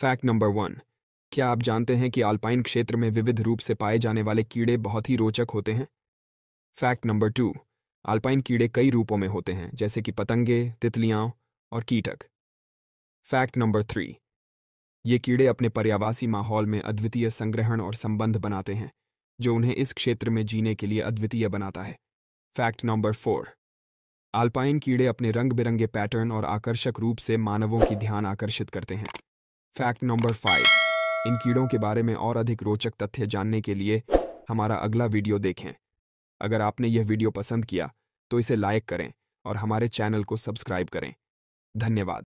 fact number one क्या आप जानते हैं कि आल्पाइन क्षेत्र में विविध रूप से पाए जाने वाले कीड़े बहुत ही रोचक होते हैं फैक्ट नंबर टू आल्पाइन कीड़े कई रूपों में होते हैं जैसे कि पतंगे तितलियां और कीटक फैक्ट नंबर थ्री ये कीड़े अपने पर्यावासी माहौल में अद्वितीय संग्रहण और संबंध बनाते हैं जो उन्हें इस क्षेत्र में जीने के लिए अद्वितीय बनाता है फैक्ट नंबर फोर आल्पाइन कीड़े अपने रंग बिरंगे पैटर्न और आकर्षक रूप से मानवों की ध्यान आकर्षित करते हैं फैक्ट नंबर फाइव इन कीड़ों के बारे में और अधिक रोचक तथ्य जानने के लिए हमारा अगला वीडियो देखें अगर आपने यह वीडियो पसंद किया तो इसे लाइक करें और हमारे चैनल को सब्सक्राइब करें धन्यवाद